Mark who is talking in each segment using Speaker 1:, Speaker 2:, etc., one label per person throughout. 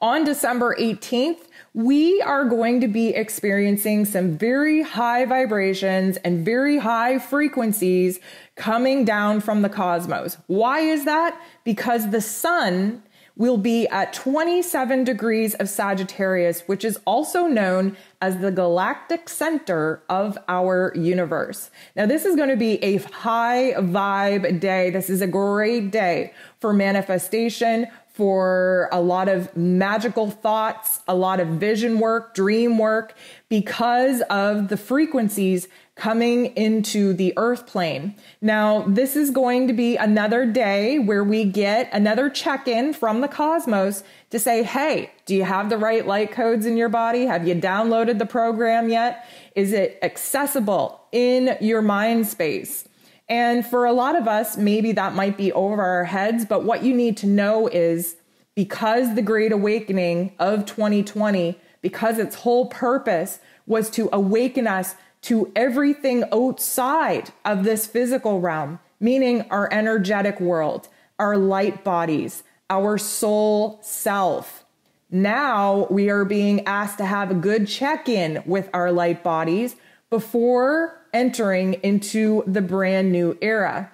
Speaker 1: on December 18th, we are going to be experiencing some very high vibrations and very high frequencies coming down from the cosmos. Why is that? Because the sun will be at 27 degrees of Sagittarius, which is also known as the galactic center of our universe. Now, this is going to be a high vibe day. This is a great day for manifestation, for a lot of magical thoughts, a lot of vision work, dream work, because of the frequencies coming into the earth plane. Now, this is going to be another day where we get another check in from the cosmos to say, hey, do you have the right light codes in your body? Have you downloaded the program yet? Is it accessible in your mind space? And for a lot of us, maybe that might be over our heads, but what you need to know is because the Great Awakening of 2020, because its whole purpose was to awaken us to everything outside of this physical realm, meaning our energetic world, our light bodies, our soul self. Now we are being asked to have a good check in with our light bodies before entering into the brand new era.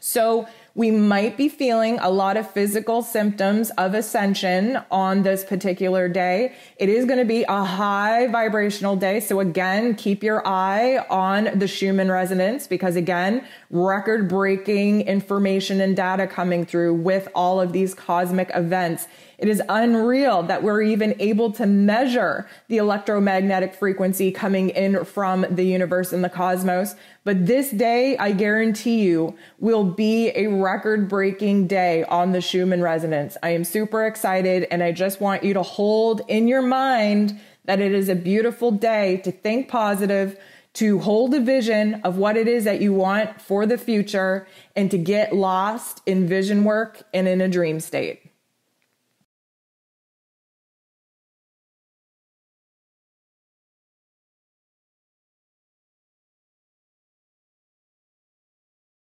Speaker 1: So, we might be feeling a lot of physical symptoms of ascension on this particular day. It is going to be a high vibrational day. So again, keep your eye on the Schumann resonance because again, record breaking information and data coming through with all of these cosmic events. It is unreal that we're even able to measure the electromagnetic frequency coming in from the universe and the cosmos. But this day, I guarantee you, will be a record breaking day on the Schumann resonance. I am super excited and I just want you to hold in your mind that it is a beautiful day to think positive, to hold a vision of what it is that you want for the future, and to get lost in vision work and in a dream state.